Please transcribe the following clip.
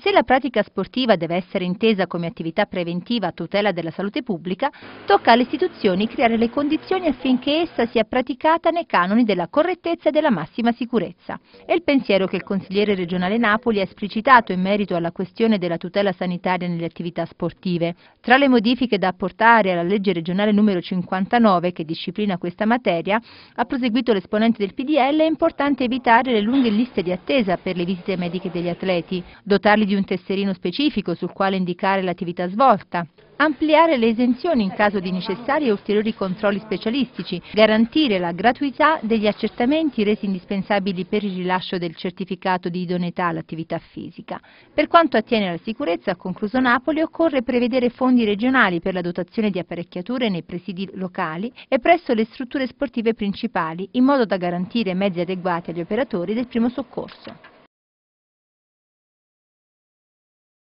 Se la pratica sportiva deve essere intesa come attività preventiva a tutela della salute pubblica, tocca alle istituzioni creare le condizioni affinché essa sia praticata nei canoni della correttezza e della massima sicurezza. È il pensiero che il consigliere regionale Napoli ha esplicitato in merito alla questione della tutela sanitaria nelle attività sportive. Tra le modifiche da apportare alla legge regionale numero 59 che disciplina questa materia, ha proseguito l'esponente del PDL, è importante evitare le lunghe liste di attesa per le visite mediche degli atleti, dotarli di un tesserino specifico sul quale indicare l'attività svolta, ampliare le esenzioni in caso di necessari e ulteriori controlli specialistici, garantire la gratuità degli accertamenti resi indispensabili per il rilascio del certificato di idoneità all'attività fisica. Per quanto attiene alla sicurezza, ha concluso Napoli, occorre prevedere fondi regionali per la dotazione di apparecchiature nei presidi locali e presso le strutture sportive principali, in modo da garantire mezzi adeguati agli operatori del primo soccorso.